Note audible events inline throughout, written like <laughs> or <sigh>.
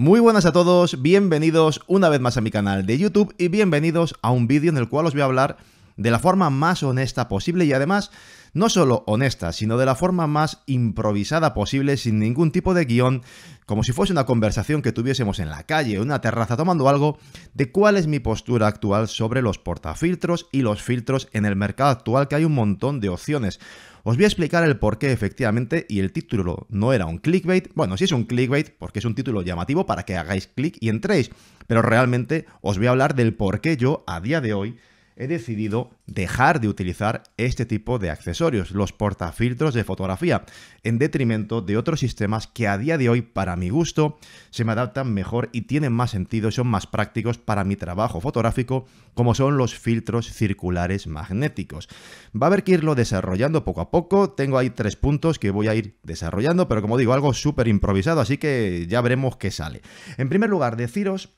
Muy buenas a todos, bienvenidos una vez más a mi canal de YouTube y bienvenidos a un vídeo en el cual os voy a hablar de la forma más honesta posible y además no solo honesta, sino de la forma más improvisada posible, sin ningún tipo de guión, como si fuese una conversación que tuviésemos en la calle, o en una terraza tomando algo, de cuál es mi postura actual sobre los portafiltros y los filtros en el mercado actual, que hay un montón de opciones. Os voy a explicar el por qué efectivamente y el título no era un clickbait. Bueno, si es un clickbait porque es un título llamativo para que hagáis clic y entréis, pero realmente os voy a hablar del por qué yo a día de hoy he decidido dejar de utilizar este tipo de accesorios, los portafiltros de fotografía, en detrimento de otros sistemas que a día de hoy, para mi gusto, se me adaptan mejor y tienen más sentido, son más prácticos para mi trabajo fotográfico, como son los filtros circulares magnéticos. Va a haber que irlo desarrollando poco a poco, tengo ahí tres puntos que voy a ir desarrollando, pero como digo, algo súper improvisado, así que ya veremos qué sale. En primer lugar, deciros...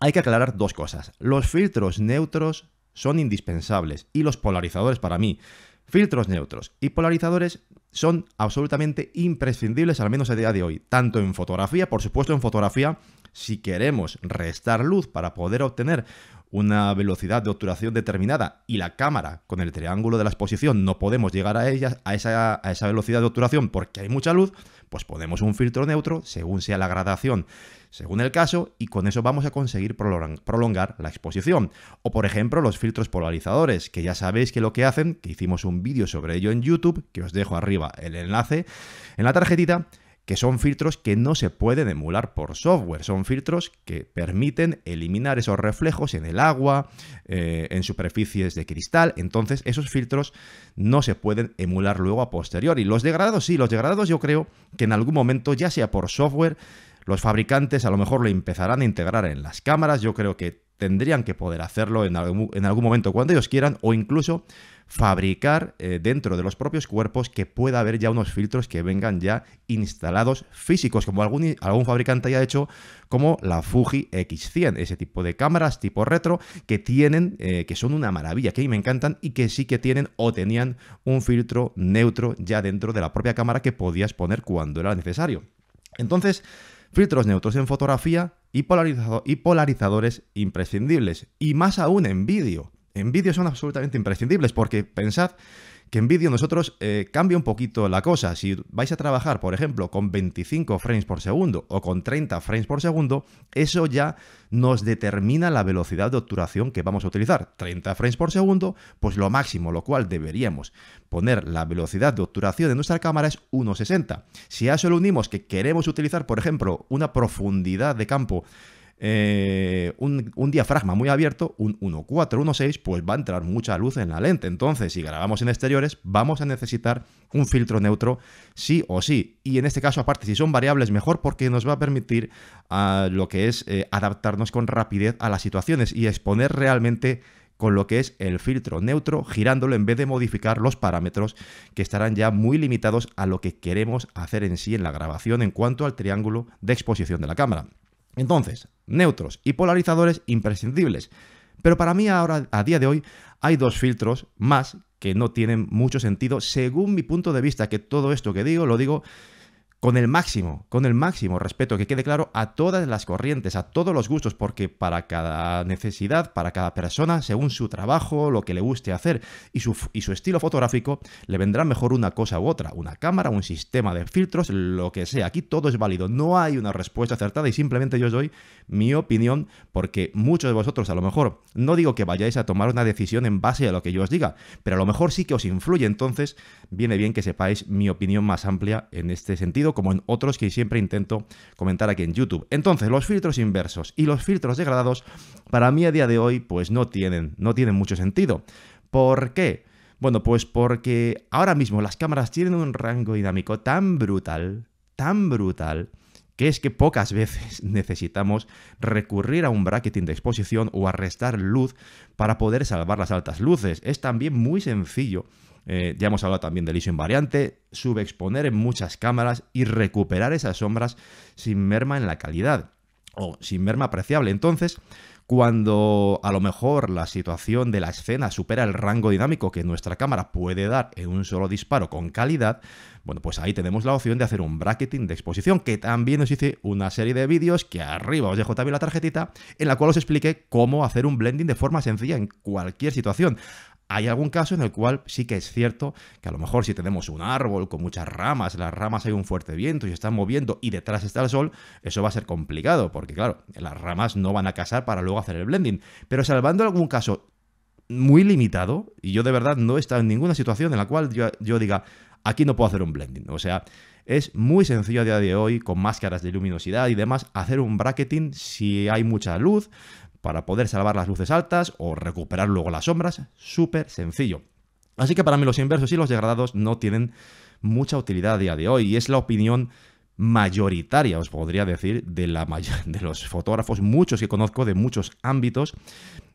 Hay que aclarar dos cosas. Los filtros neutros son indispensables y los polarizadores para mí. Filtros neutros y polarizadores son absolutamente imprescindibles, al menos a día de hoy, tanto en fotografía, por supuesto en fotografía, si queremos restar luz para poder obtener una velocidad de obturación determinada y la cámara con el triángulo de la exposición no podemos llegar a, ella, a, esa, a esa velocidad de obturación porque hay mucha luz, pues ponemos un filtro neutro según sea la gradación, según el caso, y con eso vamos a conseguir prolongar la exposición. O por ejemplo los filtros polarizadores, que ya sabéis que lo que hacen, que hicimos un vídeo sobre ello en YouTube, que os dejo arriba el enlace, en la tarjetita, que son filtros que no se pueden emular por software, son filtros que permiten eliminar esos reflejos en el agua, eh, en superficies de cristal, entonces esos filtros no se pueden emular luego a posteriori. Los degradados sí, los degradados yo creo que en algún momento, ya sea por software, los fabricantes a lo mejor lo empezarán a integrar en las cámaras, yo creo que tendrían que poder hacerlo en algún, en algún momento cuando ellos quieran o incluso fabricar eh, dentro de los propios cuerpos que pueda haber ya unos filtros que vengan ya instalados físicos, como algún, algún fabricante haya hecho, como la Fuji X100, ese tipo de cámaras tipo retro que tienen, eh, que son una maravilla, que a mí me encantan y que sí que tienen o tenían un filtro neutro ya dentro de la propia cámara que podías poner cuando era necesario. Entonces, filtros neutros en fotografía y, polarizadores imprescindibles. Y más aún en vídeo. En vídeo son absolutamente imprescindibles porque pensad que en vídeo nosotros eh, cambia un poquito la cosa. Si vais a trabajar, por ejemplo, con 25 frames por segundo o con 30 frames por segundo, eso ya nos determina la velocidad de obturación que vamos a utilizar. 30 frames por segundo, pues lo máximo, lo cual deberíamos poner la velocidad de obturación de nuestra cámara es 1.60. Si a eso le unimos que queremos utilizar, por ejemplo, una profundidad de campo eh, un, diafragma muy abierto, un 1.4, 1.6, pues va a entrar mucha luz en la lente. Entonces, si grabamos en exteriores, vamos a necesitar un filtro neutro sí o sí. Y en este caso, aparte, si son variables, mejor porque nos va a permitir ah, lo que es eh, adaptarnos con rapidez a las situaciones y exponer realmente con lo que es el filtro neutro, girándolo en vez de modificar los parámetros que estarán ya muy limitados a lo que queremos hacer en sí en la grabación en cuanto al triángulo de exposición de la cámara. Entonces, neutros y polarizadores imprescindibles. Pero para mí ahora, a día de hoy, hay dos filtros más que no tienen mucho sentido según mi punto de vista, que todo esto que digo lo digo con el máximo, con el máximo respeto, que quede claro a todas las corrientes, a todos los gustos, porque para cada necesidad, para cada persona, según su trabajo, lo que le guste hacer y su, y su estilo fotográfico, le vendrá mejor una cosa u otra, una cámara, un sistema de filtros, lo que sea. Aquí todo es válido, no hay una respuesta acertada y simplemente yo os doy mi opinión, porque muchos de vosotros a lo mejor, no digo que vayáis a tomar una decisión en base a lo que yo os diga, pero a lo mejor sí que os influye, entonces viene bien que sepáis mi opinión más amplia en este sentido como en otros que siempre intento comentar aquí en YouTube. Entonces, los filtros inversos y los filtros degradados para mí a día de hoy pues no tienen, no tienen mucho sentido. ¿Por qué? Bueno, pues porque ahora mismo las cámaras tienen un rango dinámico tan brutal, tan brutal, que es que pocas <laughs> veces necesitamos recurrir a un bracketing de exposición o a restar luz para poder salvar las altas luces. Es también muy sencillo eh, ya hemos hablado también del ISO invariante, subexponer en muchas cámaras y recuperar esas sombras sin merma en la calidad o sin merma apreciable. Entonces, cuando a lo mejor la situación de la escena supera el rango dinámico que nuestra cámara puede dar en un solo disparo con calidad, bueno, pues ahí tenemos la opción de hacer un bracketing de exposición, que también os hice una serie de vídeos que arriba os dejo también la tarjetita, en la cual os expliqué cómo hacer un blending de forma sencilla en cualquier situación. Hay algún caso en el cual sí que es cierto que a lo mejor si tenemos un árbol con muchas ramas, las ramas hay un fuerte viento y se están moviendo y detrás está el sol, eso va a ser complicado, porque claro, las ramas no van a casar para luego hacer el blending. Pero salvando algún caso muy limitado, y yo de verdad no he estado en ninguna situación en la cual yo, yo diga, aquí no puedo hacer un blending. O sea, es muy sencillo a día de hoy, con máscaras de luminosidad y demás, hacer un bracketing si hay mucha luz, para poder salvar las luces altas o recuperar luego las sombras. Súper sencillo. Así que para mí los inversos y los degradados no tienen mucha utilidad a día de hoy y es la opinión mayoritaria, os podría decir, de, la <laughs> de los fotógrafos, muchos que conozco de muchos ámbitos,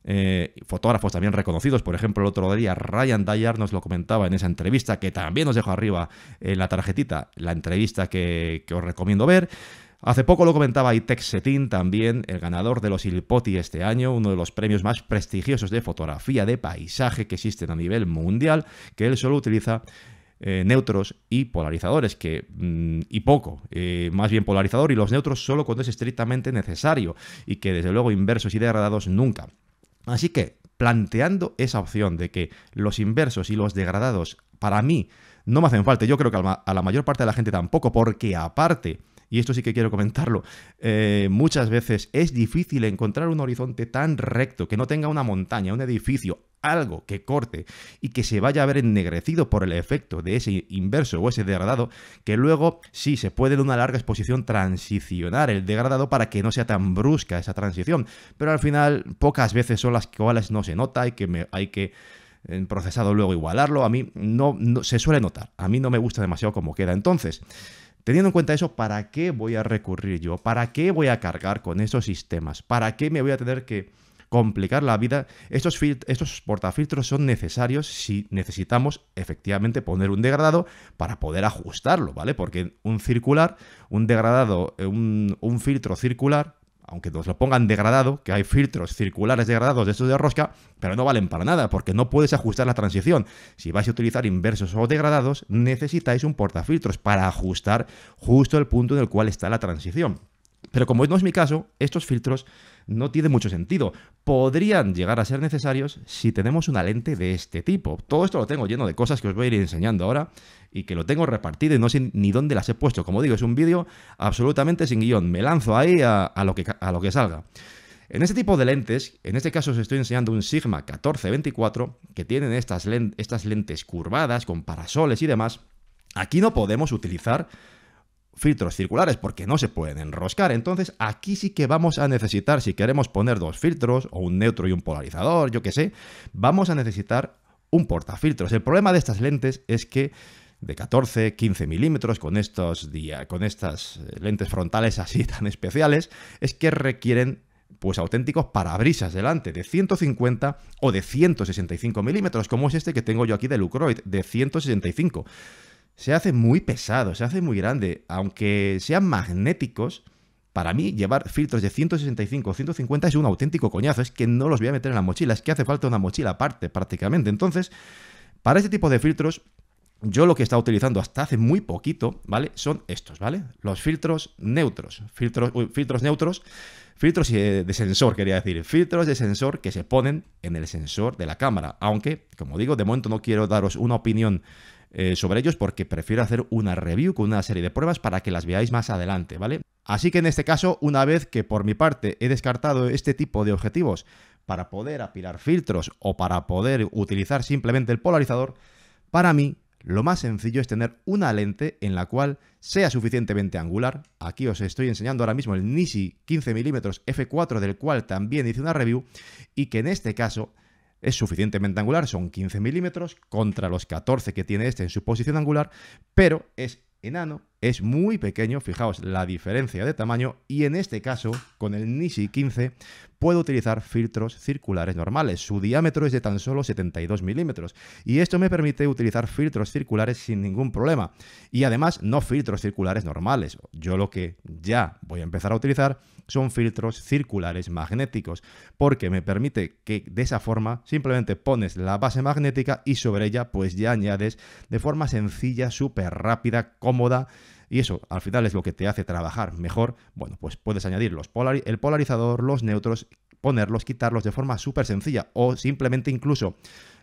eh, fotógrafos también reconocidos, por ejemplo, el otro día Ryan Dyer nos lo comentaba en esa entrevista, que también os dejo arriba en la tarjetita, la entrevista que, que os recomiendo ver, Hace poco lo comentaba Itex Setin también, el ganador de los Ilpoti este año, uno de los premios más prestigiosos de fotografía de paisaje que existen a nivel mundial, que él solo utiliza eh, neutros y polarizadores, que mm, y poco, eh, más bien polarizador y los neutros solo cuando es estrictamente necesario y que desde luego inversos y degradados nunca. Así que planteando esa opción de que los inversos y los degradados para mí no me hacen falta, yo creo que a la mayor parte de la gente tampoco, porque aparte y esto sí que quiero comentarlo, eh, muchas veces es difícil encontrar un horizonte tan recto, que no tenga una montaña, un edificio, algo que corte y que se vaya a ver ennegrecido por el efecto de ese inverso o ese degradado, que luego sí se puede en una larga exposición transicionar el degradado para que no sea tan brusca esa transición, pero al final pocas veces son las cuales no se nota y que hay que eh, procesado luego igualarlo, a mí no, no, se suele notar, a mí no me gusta demasiado como queda. Entonces, Teniendo en cuenta eso, ¿para qué voy a recurrir yo? ¿Para qué voy a cargar con esos sistemas? ¿Para qué me voy a tener que complicar la vida? Estos, portafiltros son necesarios si necesitamos efectivamente poner un degradado para poder ajustarlo, ¿vale? Porque un circular, un degradado, eh, un filtro circular aunque nos lo pongan degradado, que hay filtros circulares degradados de estos de rosca, pero no valen para nada, porque no puedes ajustar la transición. Si vais a utilizar inversos o degradados, necesitáis un portafiltros para ajustar justo el punto en el cual está la transición. Pero como no es mi caso, estos filtros no tiene mucho sentido. Podrían llegar a ser necesarios si tenemos una lente de este tipo. Todo esto lo tengo lleno de cosas que os voy a ir enseñando ahora y que lo tengo repartido y no sé ni dónde las he puesto. Como digo, es un vídeo absolutamente sin guión. Me lanzo ahí a, lo, que, a lo que salga. En este tipo de lentes, en este caso os estoy enseñando un Sigma 1424, que tienen estas, estas lentes curvadas con parasoles y demás. Aquí no podemos utilizar filtros circulares porque no se pueden enroscar. Entonces aquí sí que vamos a necesitar, si queremos poner dos filtros o un neutro y un polarizador, yo qué sé, vamos a necesitar un portafiltros. El problema de estas lentes es que de 14, 15 milímetros con, estos con estas eh, lentes frontales así <laughs> tan especiales, es que requieren pues auténticos parabrisas delante de 150 o de 165 milímetros, como es este que tengo yo aquí de Lucroid, de 165 se hace muy pesado, se hace muy grande. Aunque sean magnéticos, para mí llevar filtros de 165 o 150 es un auténtico coñazo. Es que no los voy a meter en la mochila, es que hace falta una mochila aparte prácticamente. Entonces, para este tipo de filtros, yo lo que he estado utilizando hasta hace muy poquito, ¿vale? Son estos, ¿vale? Los filtros neutros. Filtros, filtros neutros. Filtros eh, de sensor, quería decir. Filtros de sensor que se ponen en el sensor de la cámara. Aunque, como digo, de momento no quiero daros una opinión eh, sobre ellos porque prefiero hacer una review con una serie de pruebas para que las veáis más adelante, ¿vale? Así que en este caso, una vez que por mi parte he descartado este tipo de objetivos para poder apilar filtros o para poder utilizar simplemente el polarizador, para mí lo más sencillo es tener una lente en la cual sea suficientemente angular. Aquí os estoy enseñando ahora mismo el Nisi 15mm f4 del cual también hice una review y que en este caso es suficientemente angular, son 15 milímetros contra los 14 que tiene este en su posición angular, pero es enano es muy pequeño, fijaos la diferencia de tamaño, y en este caso, con el Nishi 15, puedo utilizar filtros circulares normales. Su diámetro es de tan solo 72 milímetros, y esto me permite utilizar filtros circulares sin ningún problema. Y además, no filtros circulares normales. Yo lo que ya voy a empezar a utilizar son filtros circulares magnéticos, porque me permite que de esa forma simplemente pones la base magnética y sobre ella pues ya añades de forma sencilla, súper rápida, cómoda, y eso al final es lo que te hace trabajar mejor, bueno, pues puedes añadir los polar el polarizador, los neutros, ponerlos, quitarlos de forma súper sencilla o simplemente incluso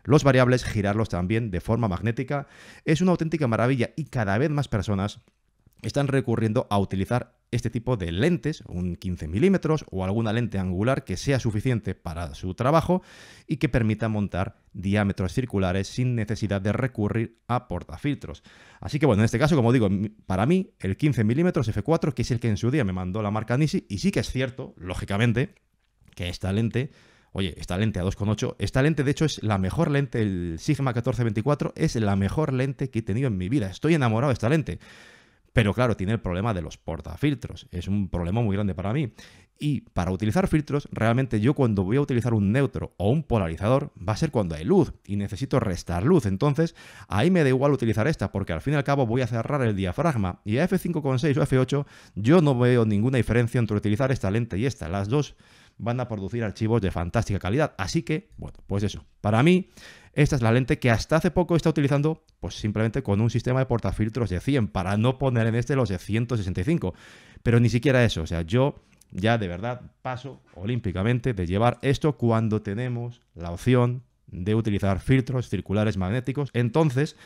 los variables, girarlos también de forma magnética. Es una auténtica maravilla y cada vez más personas están recurriendo a utilizar este tipo de lentes, un 15 milímetros o alguna lente angular que sea suficiente para su trabajo y que permita montar diámetros circulares sin necesidad de recurrir a portafiltros. Así que bueno, en este caso, como digo, para mí el 15 milímetros F4, que es el que en su día me mandó la marca Nisi, y sí que es cierto, lógicamente, que esta lente Oye, esta lente a 2,8, esta lente de hecho es la mejor lente, el Sigma 1424 es la mejor lente que he tenido en mi vida. Estoy enamorado de esta lente. Pero claro, tiene el problema de los portafiltros. Es un problema muy grande para mí. Y para utilizar filtros, realmente yo cuando voy a utilizar un neutro o un polarizador, va a ser cuando hay luz y necesito restar luz. Entonces, ahí me da igual utilizar esta, porque al fin y al cabo voy a cerrar el diafragma. Y a F5.6 o F8 yo no veo ninguna diferencia entre utilizar esta lente y esta. Las dos van a producir archivos de fantástica calidad. Así que, bueno, pues eso. Para mí, esta es la lente que hasta hace poco está utilizando pues simplemente con un sistema de portafiltros de 100 para no poner en este los de 165. Pero ni siquiera eso, o sea, yo ya de verdad paso olímpicamente de llevar esto cuando tenemos la opción de utilizar filtros circulares magnéticos. Entonces,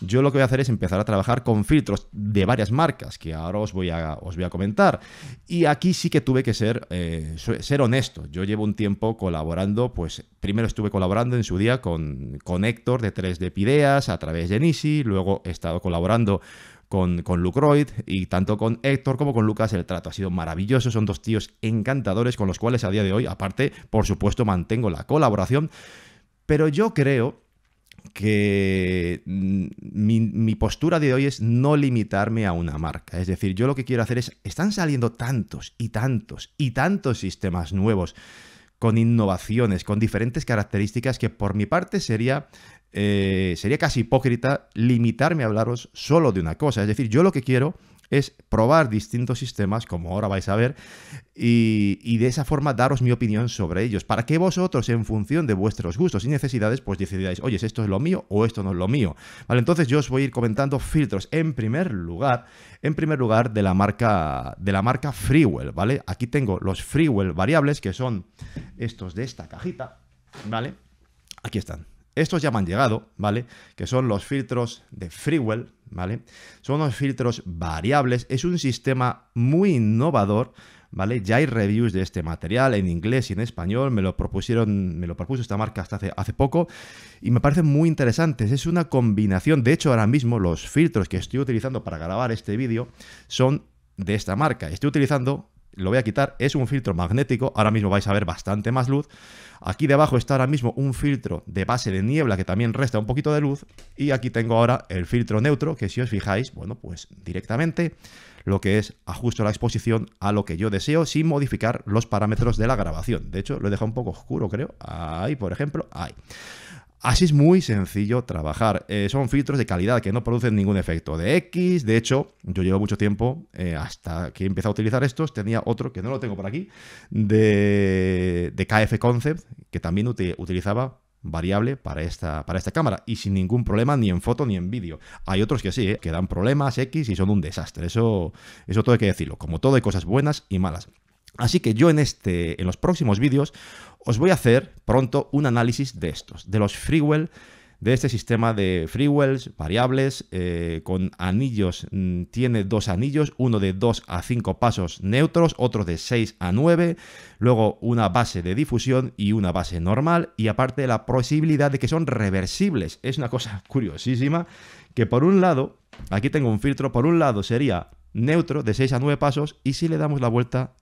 yo lo que voy a hacer es empezar a trabajar con filtros de varias marcas que ahora os voy a, os voy a comentar. Y aquí sí que tuve que ser, eh, ser honesto. Yo llevo un tiempo colaborando, pues primero estuve colaborando en su día con, con Héctor de 3D Pideas a través de Nisi, luego he estado colaborando con, con Lucroid y tanto con Héctor como con Lucas el trato ha sido maravilloso, son dos tíos encantadores con los cuales a día de hoy, aparte, por supuesto, mantengo la colaboración, pero yo creo que mi, postura de hoy es no limitarme a una marca. Es decir, yo lo que quiero hacer es, están saliendo tantos y tantos y tantos sistemas nuevos con innovaciones, con diferentes características que por mi parte sería, eh, sería casi hipócrita limitarme a hablaros solo de una cosa. Es decir, yo lo que quiero es probar distintos sistemas, como ahora vais a ver, y, de esa forma daros mi opinión sobre ellos, para que vosotros, en función de vuestros gustos y necesidades, pues decidáis, oye, esto es lo mío o esto no es lo mío. Vale, entonces yo os voy a ir comentando filtros en primer lugar, en primer lugar de la marca, de la marca Freewell, ¿vale? Aquí tengo los Freewell variables, que son estos de esta cajita, ¿vale? Aquí están, estos ya me han llegado, ¿vale? Que son los filtros de Freewell, ¿vale? Son unos filtros variables, es un sistema muy innovador, ¿vale? Ya hay reviews de este material en inglés y en español, me lo propusieron, me lo propuso esta marca hasta hace, hace poco y me parecen muy interesantes. Es una combinación, de hecho ahora mismo los filtros que estoy utilizando para grabar este vídeo son de esta marca. Estoy utilizando lo voy a quitar, es un filtro magnético, ahora mismo vais a ver bastante más luz. Aquí debajo está ahora mismo un filtro de base de niebla que también resta un poquito de luz y aquí tengo ahora el filtro neutro que si os fijáis, bueno, pues directamente lo que es ajusto la exposición a lo que yo deseo sin modificar los parámetros de la grabación. De hecho, lo he dejado un poco oscuro, creo. Ahí, por ejemplo, ahí. Así es muy sencillo trabajar. Eh, son filtros de calidad que no producen ningún efecto de X. De hecho, yo llevo mucho tiempo, eh, hasta que empecé a utilizar estos, tenía otro, que no lo tengo por aquí, de, KF Concept, que también utilizaba variable para esta, para esta cámara y sin ningún problema ni en foto ni en vídeo. Hay otros que sí, eh, que dan problemas X y son un desastre. Eso, eso todo hay que decirlo. Como todo hay cosas buenas y malas. Así que yo en, este, en los próximos vídeos os voy a hacer pronto un análisis de estos, de los freewell, de este sistema de freewells, variables, eh, con anillos, mm, tiene dos anillos, uno de 2 a 5 pasos neutros, otro de 6 a 9, luego una base de difusión y una base normal, y aparte la posibilidad de que son reversibles. Es una cosa <laughs> curiosísima, que por un lado, aquí tengo un filtro, por un lado sería neutro de 6 a 9 pasos, y si le damos la vuelta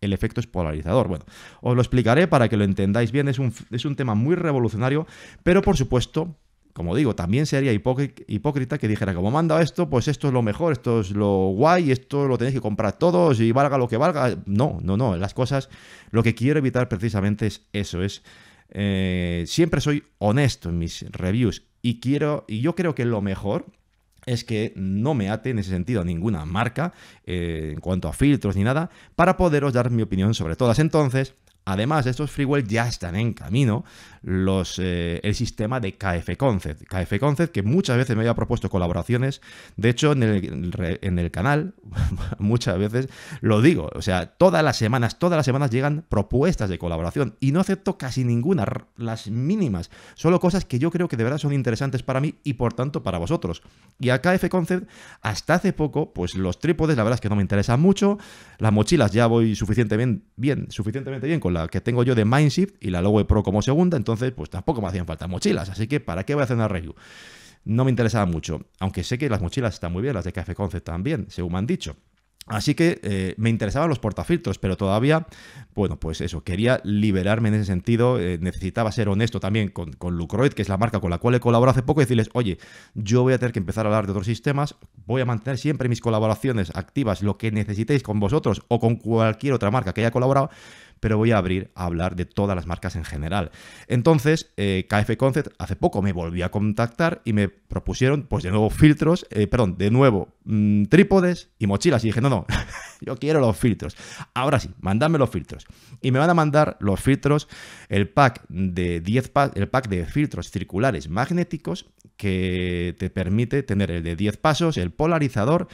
el efecto es polarizador. Bueno, os lo explicaré para que lo entendáis bien, es un, tema muy revolucionario, pero por supuesto como digo, también sería hipócrita que dijera, como manda esto, pues esto es lo mejor, esto es lo guay, esto lo tenéis que comprar todos y valga lo que valga. No, no, no, las cosas, lo que quiero evitar precisamente es eso, es... Eh, siempre soy honesto en mis reviews y quiero, y yo creo que lo mejor es que no me ate en ese sentido a ninguna marca eh, en cuanto a filtros ni nada para poderos dar mi opinión sobre todas. Entonces, Además, estos freeware ya están en camino los, eh, el sistema de KF Concept. KF Concept que muchas veces me había propuesto colaboraciones, de hecho en el, en el canal <laughs> muchas veces lo digo, o sea, todas las semanas, todas las semanas llegan propuestas de colaboración y no acepto casi ninguna, las mínimas, solo cosas que yo creo que de verdad son interesantes para mí y por tanto para vosotros. Y a KF Concept hasta hace poco, pues los trípodes la verdad es que no me interesan mucho, las mochilas ya voy suficientemente bien, suficientemente bien con la que tengo yo de Mindshift y la logo Pro como segunda, entonces pues tampoco me hacían falta mochilas, así que ¿para qué voy a hacer una review? No me interesaba mucho, aunque sé que las mochilas están muy bien, las de Café Concept también, según me han dicho. Así que eh, me interesaban los portafiltros, pero todavía, bueno, pues eso, quería liberarme en ese sentido, eh, necesitaba ser honesto también con, con Lucroid, que es la marca con la cual he colaborado hace poco, y decirles, oye, yo voy a tener que empezar a hablar de otros sistemas, voy a mantener siempre mis colaboraciones activas, lo que necesitéis con vosotros o con cualquier otra marca que haya colaborado, pero voy a abrir a hablar de todas las marcas en general. Entonces, eh, KF Concept hace poco me volví a contactar y me propusieron, pues de nuevo, filtros, eh, perdón, de nuevo, mm, trípodes y mochilas. Y dije, no, no, <laughs> yo quiero los filtros. Ahora sí, mandadme los filtros. Y me van a mandar los filtros, el pack de 10 el pack de filtros circulares magnéticos que te permite tener el de 10 pasos, el polarizador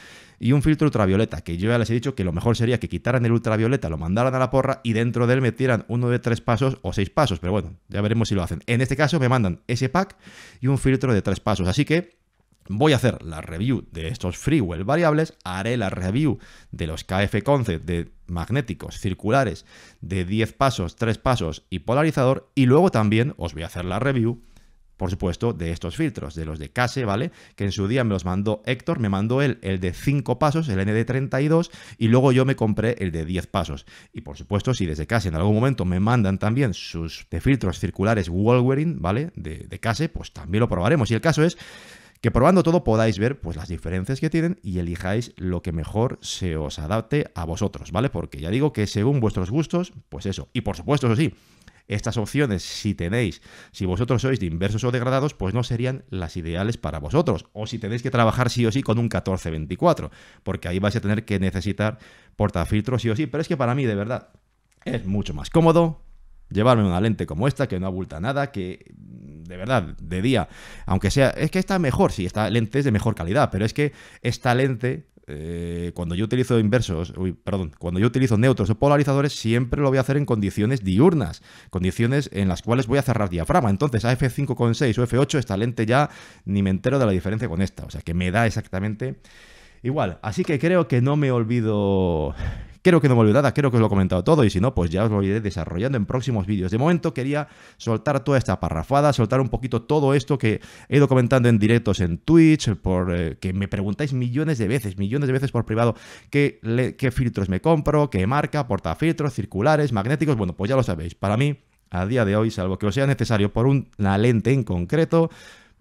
y un filtro ultravioleta, que yo ya les he dicho que lo mejor sería que quitaran el ultravioleta, lo mandaran a la porra y dentro de él metieran uno de tres pasos o seis pasos, pero bueno, ya veremos si lo hacen. En este caso me mandan ese pack y un filtro de tres pasos, así que Voy a hacer la review de estos freewell variables, haré la review de los KF 11 de magnéticos circulares de 10 pasos, 3 pasos y polarizador y luego también os voy a hacer la review por supuesto, de estos filtros, de los de Case, ¿vale? Que en su día me los mandó Héctor, me mandó él el de 5 pasos, el ND32, y luego yo me compré el de 10 pasos. Y por supuesto, si desde Case en algún momento me mandan también sus filtros circulares Wolverine, ¿vale? De, Case, pues también lo probaremos. Y el caso es que probando todo podáis ver pues las diferencias que tienen y elijáis lo que mejor se os adapte a vosotros, ¿vale? Porque ya digo que según vuestros gustos, pues eso. Y por supuesto, eso sí, estas opciones, si tenéis, si vosotros sois de inversos o degradados, pues no serían las ideales para vosotros. O si tenéis que trabajar sí o sí con un 1424, porque ahí vais a tener que necesitar portafiltros sí o sí. Pero es que para mí, de verdad, es mucho más cómodo llevarme una lente como esta, que no abulta nada, que mm, de verdad, de día, aunque sea, es que está mejor, sí, esta lente es de mejor calidad, pero es que esta lente eh, cuando yo utilizo inversos, uy, perdón, cuando yo utilizo neutros o polarizadores, siempre lo voy a hacer en condiciones diurnas, condiciones en las cuales voy a cerrar diafragma. Entonces, a F5.6 o F8, esta lente ya ni me entero de la diferencia con esta. O sea, que me da exactamente igual. Así que creo que no me olvido Creo que no me olvido nada, creo que os lo he comentado todo y si no, pues ya os lo iré desarrollando en próximos vídeos. De momento quería soltar toda esta parrafada, soltar un poquito todo esto que he ido comentando en directos en Twitch, por, eh, que me preguntáis millones de veces, millones de veces por privado qué, qué filtros me compro, qué marca, portafiltros, circulares, magnéticos. Bueno, pues ya lo sabéis, para mí a día de hoy, salvo que os sea necesario por una lente en concreto,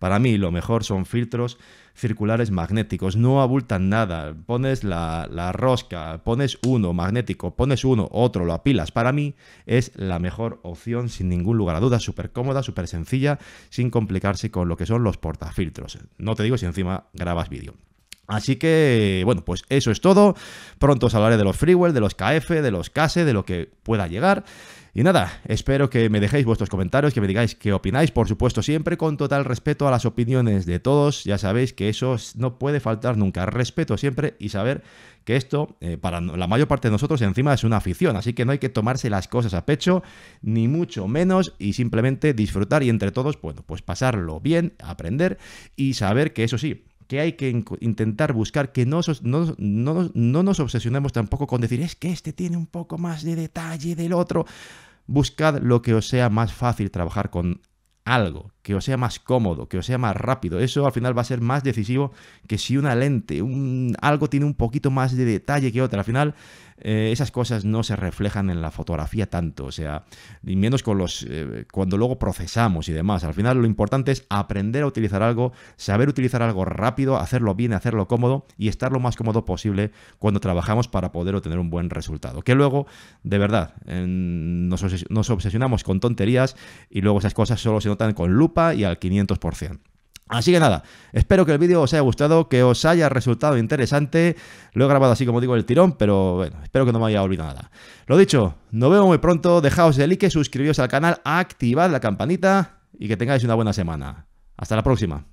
para mí lo mejor son filtros circulares magnéticos, no abultan nada, pones la, rosca, pones uno magnético, pones uno, otro, lo apilas. Para mí es la mejor opción sin ningún lugar a dudas, súper cómoda, súper sencilla, sin complicarse con lo que son los portafiltros. No te digo si encima grabas vídeo. Así que, bueno, pues eso es todo. Pronto os hablaré de los freeware, de los KF, de los CASE, de lo que pueda llegar. Y nada, espero que me dejéis vuestros comentarios, que me digáis qué opináis, por supuesto, siempre con total respeto a las opiniones de todos, ya sabéis que eso no puede faltar nunca, respeto siempre y saber que esto, eh, para la mayor parte de nosotros, encima es una afición, así que no hay que tomarse las cosas a pecho, ni mucho menos, y simplemente disfrutar y entre todos, bueno, pues pasarlo bien, aprender y saber que eso sí, que hay que intentar buscar, que no, nos obsesionemos tampoco con decir, es que este tiene un poco más de detalle del otro. Buscad lo que os sea más fácil trabajar con algo, que os sea más cómodo, que os sea más rápido. Eso al final va a ser más decisivo que si una lente, un, algo tiene un poquito más de detalle que otra. Al final eh, esas cosas no se reflejan en la fotografía tanto, o sea, y menos con los, eh, cuando luego procesamos y demás. Al final lo importante es aprender a utilizar algo, saber utilizar algo rápido, hacerlo bien, hacerlo cómodo y estar lo más cómodo posible cuando trabajamos para poder obtener un buen resultado. Que luego, de verdad, nos obsesionamos con tonterías y luego esas cosas solo se notan con lupa y al 500%. Así que nada, espero que el vídeo os haya gustado, que os haya resultado interesante. Lo he grabado así como digo el tirón, pero bueno, espero que no me haya olvidado nada. Lo dicho, nos vemos muy pronto, dejaos el like, suscribiros al canal, activad la campanita y que tengáis una buena semana. Hasta la próxima.